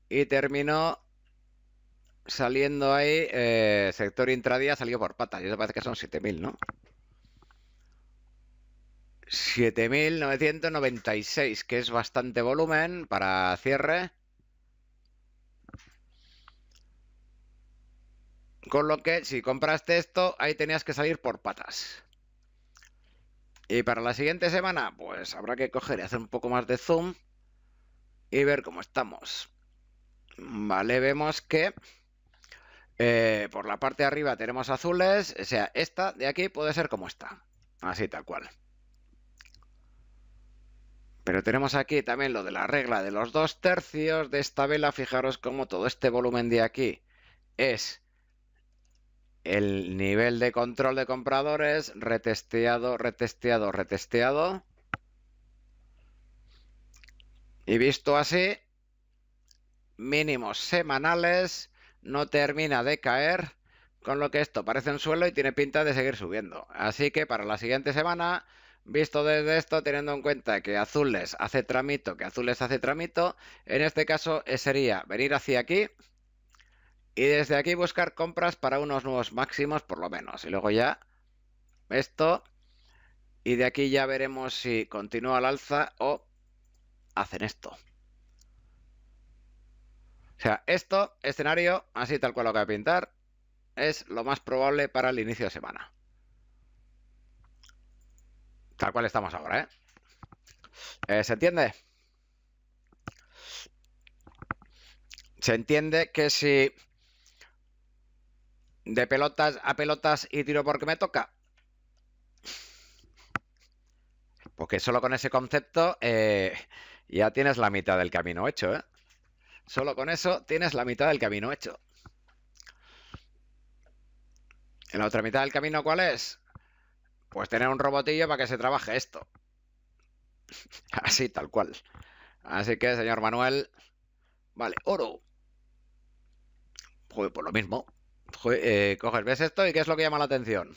Speaker 1: Y terminó saliendo ahí, eh, sector intradía salió por patas. Y eso parece que son 7000, ¿no? 7.996, que es bastante volumen para cierre. Con lo que si compraste esto, ahí tenías que salir por patas. Y para la siguiente semana, pues habrá que coger y hacer un poco más de zoom y ver cómo estamos. Vale, vemos que eh, por la parte de arriba tenemos azules. O sea, esta de aquí puede ser como esta. Así tal cual. Pero tenemos aquí también lo de la regla de los dos tercios de esta vela. Fijaros cómo todo este volumen de aquí es el nivel de control de compradores, retesteado, retesteado, retesteado. Y visto así, mínimos semanales, no termina de caer, con lo que esto parece un suelo y tiene pinta de seguir subiendo. Así que para la siguiente semana Visto desde esto, teniendo en cuenta que azules hace tramito, que azules hace tramito, en este caso eh, sería venir hacia aquí y desde aquí buscar compras para unos nuevos máximos por lo menos. Y luego ya esto y de aquí ya veremos si continúa al alza o hacen esto. O sea, esto, escenario, así tal cual lo que voy a pintar, es lo más probable para el inicio de semana. Tal cual estamos ahora, ¿eh? ¿eh? se entiende? Se entiende que si de pelotas a pelotas y tiro porque me toca. Porque solo con ese concepto eh, ya tienes la mitad del camino hecho, ¿eh? Solo con eso tienes la mitad del camino hecho. ¿En la otra mitad del camino cuál es? Pues tener un robotillo para que se trabaje esto. [laughs] Así, tal cual. Así que, señor Manuel. Vale, oro. Joder, pues lo mismo. Eh, coges, ves esto y qué es lo que llama la atención.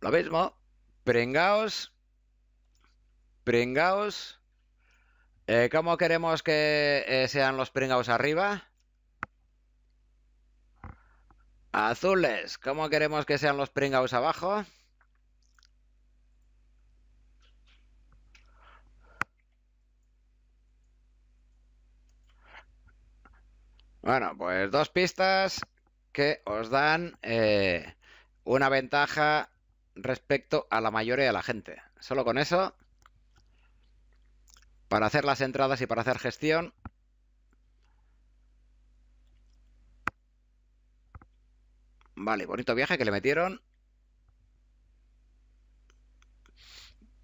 Speaker 1: Lo mismo. Pringaos. Pringaos. Eh, ¿Cómo queremos que eh, sean los pringaos arriba? Azules, ¿cómo queremos que sean los pringados abajo? Bueno, pues dos pistas que os dan eh, una ventaja respecto a la mayoría de la gente. Solo con eso, para hacer las entradas y para hacer gestión, Vale, bonito viaje que le metieron.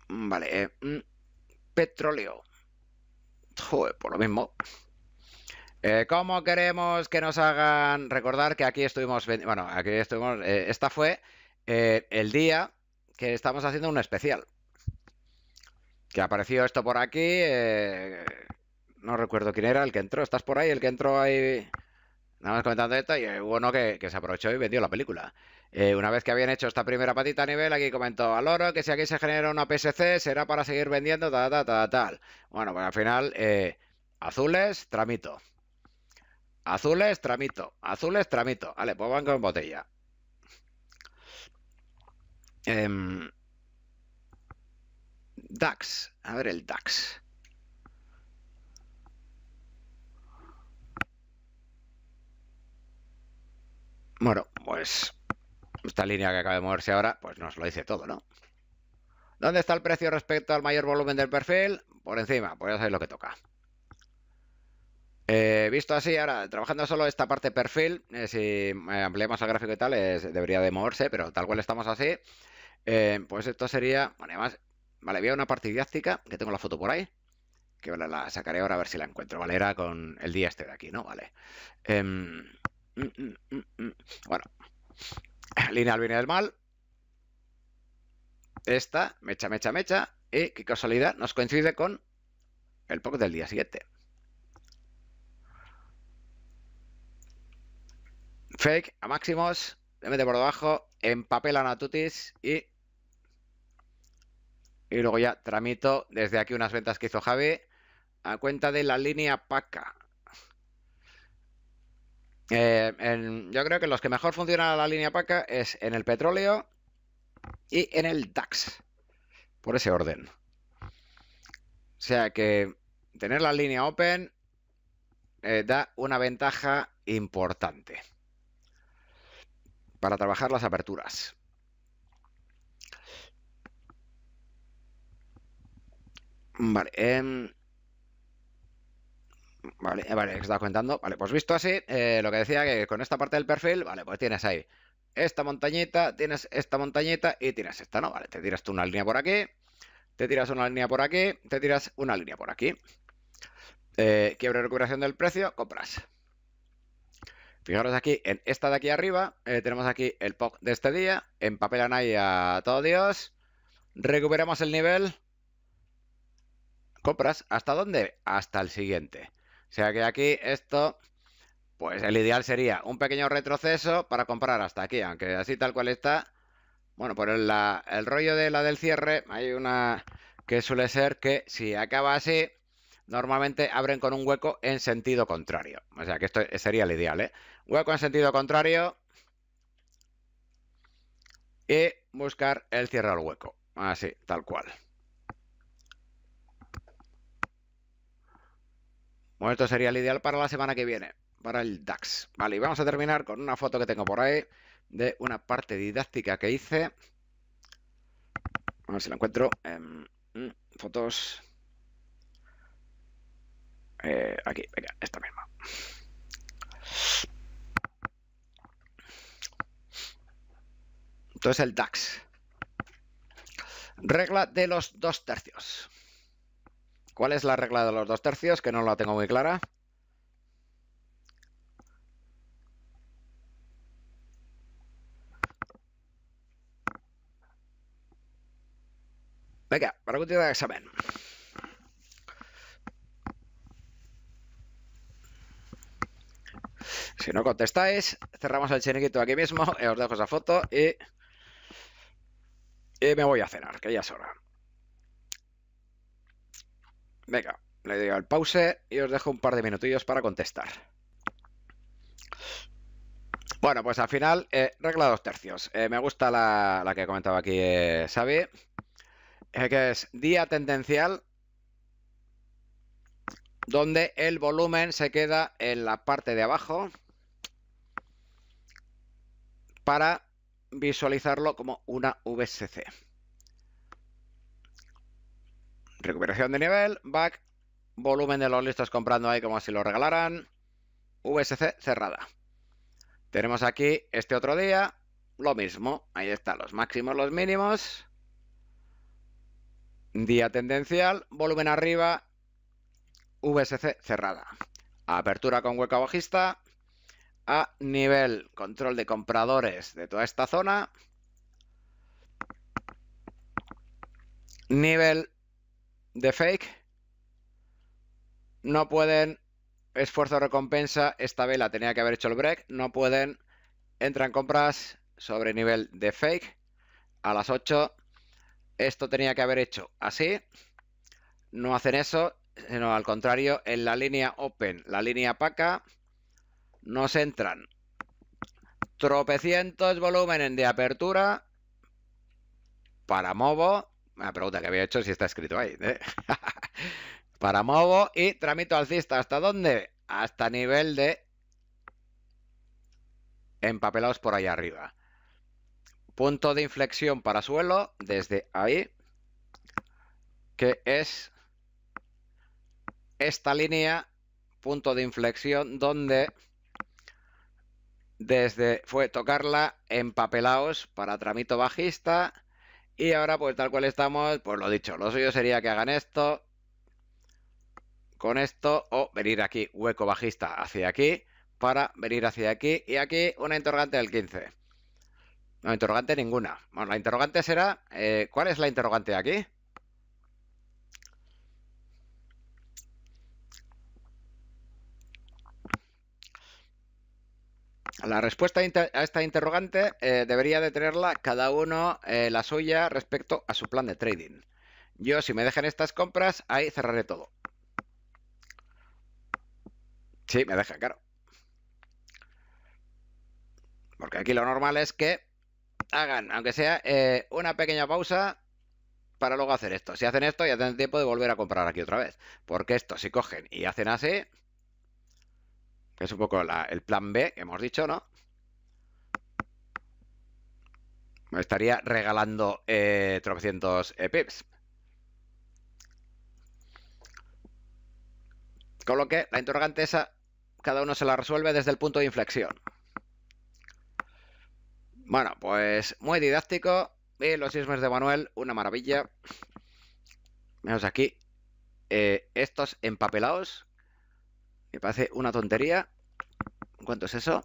Speaker 1: Vale, eh, mm, petróleo. por lo mismo. Eh, ¿Cómo queremos que nos hagan recordar que aquí estuvimos... Bueno, aquí estuvimos... Eh, esta fue el día que estamos haciendo un especial. Que apareció esto por aquí. no recuerdo quién era el que entró. ¿Estás por ahí? El que entró ahí nada más comentando esto, y hubo uno que, se aprovechó y vendió la película. Eh, una vez que habían hecho esta primera patita a nivel, aquí comentó al oro que si aquí se genera una PSC será para seguir vendiendo, tal, tal, tal, tal. Bueno, pues al final, eh, azules, tramito. Azules, tramito. Azules, tramito. Vale, pues van con botella. Em, DAX. A ver el DAX. Bueno, pues esta línea que acaba de moverse ahora, pues nos lo dice todo, ¿no? ¿Dónde está el precio respecto al mayor volumen del perfil? Por encima, pues ya sabéis lo que toca. Eh, visto así, ahora trabajando solo esta parte perfil, eh, si eh, ampliamos el gráfico y tal, debería de moverse, pero tal cual estamos así, pues esto sería, bueno, además, vale, había una parte didáctica, que tengo la foto por ahí, que la sacaré ahora a ver si la encuentro, vale, era con el día este de aquí, ¿no? Vale. Em, Mm, mm, mm, bueno. Eh, al bien del mal. Esta, mecha, mecha, mecha. Y qué casualidad, nos coincide con el POC del día 7. Fake a máximos. Le mete por debajo. Empapelan a Tutis. Y. Y luego ya tramito desde aquí unas ventas que hizo Javi. A cuenta de la línea PACA. Eh, yo creo que los que mejor funciona la línea PACA es en el petróleo y en el DAX, por ese orden. O sea que tener la línea open eh, da una ventaja importante para trabajar las aperturas. Vale, eh, Vale, eh, vale, que estás comentando. Vale, pues visto así, eh, lo que decía que con esta parte del perfil, vale, pues tienes ahí esta montañita, tienes esta montañita y tienes esta, ¿no? Vale, te tiras tú una línea por aquí, te tiras una línea por aquí, te tiras una línea por aquí. Eh, quiebre recuperación del precio, compras. Fijaros aquí, en esta de aquí arriba, eh, tenemos aquí el POC de este día, papel ahí a todo Dios, recuperamos el nivel, compras, ¿hasta dónde? Hasta el siguiente. O sea que aquí esto, pues el ideal sería un pequeño retroceso para comprar hasta aquí, aunque así tal cual está. Bueno, por el, rollo de la del cierre, hay una que suele ser que si acaba así, normalmente abren con un hueco en sentido contrario. O sea que esto sería el ideal, ¿eh? Hueco en sentido contrario y buscar el cierre al hueco. Así, tal cual. Bueno, esto sería el ideal para la semana que viene, para el DAX. Vale, y vamos a terminar con una foto que tengo por ahí de una parte didáctica que hice. A ver si la encuentro. Mm, fotos. Eh, aquí, venga, esta misma. Entonces el DAX. Regla de los dos tercios. ¿Cuál es la regla de los dos tercios? Que no la tengo muy clara. Venga, pregunta de examen. Si no contestáis, cerramos el chiringuito aquí mismo, eh, os dejo esa foto y, y me voy a cenar, que ya es hora. Venga, le doy al pause y os dejo un par de minutillos para contestar. Bueno, pues al final, eh, regla dos tercios. Eh, me gusta la, que comentaba aquí sabe, eh, Xavi, que es día tendencial donde el volumen se queda en la parte de abajo para visualizarlo como una VSC. Recuperación de nivel, back, volumen de los listos comprando ahí como si lo regalaran. VSC cerrada. Tenemos aquí este otro día, lo mismo. Ahí están los máximos, los mínimos. Día tendencial, volumen arriba, VSC cerrada. Apertura con hueca bajista a nivel control de compradores de toda esta zona. Nivel de fake. No pueden. Esfuerzo recompensa. Esta vela tenía que haber hecho el break. No pueden. Entran compras sobre nivel de fake. A las 8. Esto tenía que haber hecho así. No hacen eso. Sino al contrario. En la línea open. La línea paca. Nos entran. Tropecientos volúmenes de apertura. Para Movo una pregunta que había hecho si está escrito ahí. ¿eh? [laughs] Para Movo y tramito alcista. ¿Hasta dónde? Hasta nivel de empapelados por ahí arriba. Punto de inflexión para suelo desde ahí, que es esta línea, punto de inflexión donde desde fue tocarla empapelados para tramito bajista y ahora, pues tal cual estamos, pues lo dicho, lo suyo sería que hagan esto, con esto, o venir aquí, hueco bajista hacia aquí, para venir hacia aquí, y aquí una interrogante del 15. No, interrogante ninguna. Bueno, la interrogante será, eh, ¿cuál es la interrogante de aquí? La respuesta a esta interrogante eh, debería de tenerla cada uno eh, la suya respecto a su plan de trading. Yo, si me dejan estas compras, ahí cerraré todo. Sí, me deja, claro. Porque aquí lo normal es que hagan, aunque sea eh, una pequeña pausa para luego hacer esto. Si hacen esto, ya tienen tiempo de volver a comprar aquí otra vez. Porque esto, si cogen y hacen así, que es un poco el plan B que hemos dicho, ¿no? Me estaría regalando 300 eh, eh, pips. Con lo que la interrogante esa, cada uno se la resuelve desde el punto de inflexión. Bueno, pues muy didáctico. Y los sismos de Manuel, una maravilla. Vemos aquí. Eh, estos empapelados, me parece una tontería. ¿Cuánto es eso?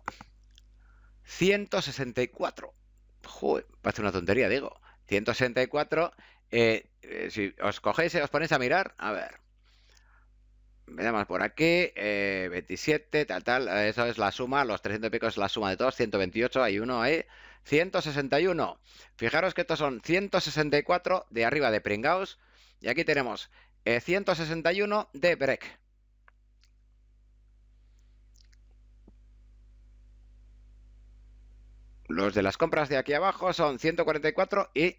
Speaker 1: 164. Me parece una tontería, digo. 164. Eh, eh, si os cogéis y os ponéis a mirar, a ver. Veamos por aquí, 27, eh, tal, tal, eso es la suma, los 300 y pico es la suma de todos, 128, hay uno ahí, 161. Fijaros que estos son 164 de arriba de pringaos y aquí tenemos 161 de break. Los de las compras de aquí abajo son 144 y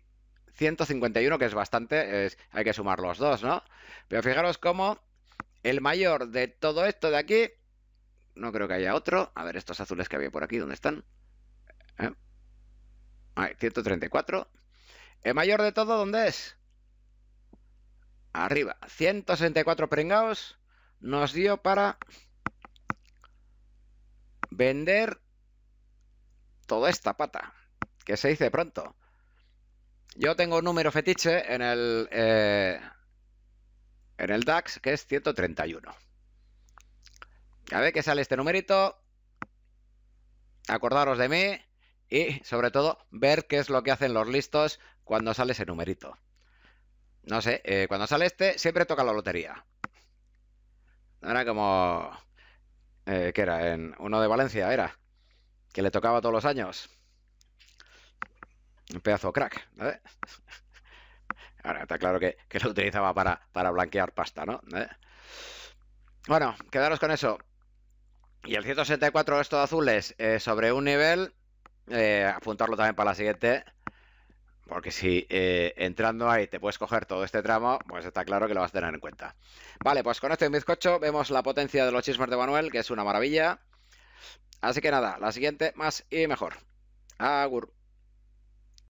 Speaker 1: 151, que es bastante, hay que sumar los dos, ¿no? Pero fijaros cómo el mayor de todo esto de aquí, no creo que haya otro. A ver, estos azules que había por aquí, ¿dónde están? Hay eh, 134. El mayor de todo, ¿dónde es? Arriba, 164 pringados nos dio para vender toda esta pata, que se dice pronto. Yo tengo un número fetiche en el, eh, en el DAX que es 131. A ver qué sale este numerito. Acordaros de mí y sobre todo ver qué es lo que hacen los listos cuando sale ese numerito. No sé, eh, cuando sale este siempre toca la lotería. Era como... Eh, que era? En uno de Valencia, era que le tocaba todos los años. Un pedazo crack. ¿eh? Ahora está claro que, lo utilizaba para, blanquear pasta, ¿no? ¿Eh? Bueno, quedaros con eso. Y el 164 esto de azules eh, sobre un nivel, apuntarlo también para la siguiente. Porque si entrando ahí te puedes coger todo este tramo, pues está claro que lo vas a tener en cuenta. Vale, pues con este bizcocho vemos la potencia de los chismes de Manuel, que es una maravilla. Así que nada, la siguiente más y mejor. Agur.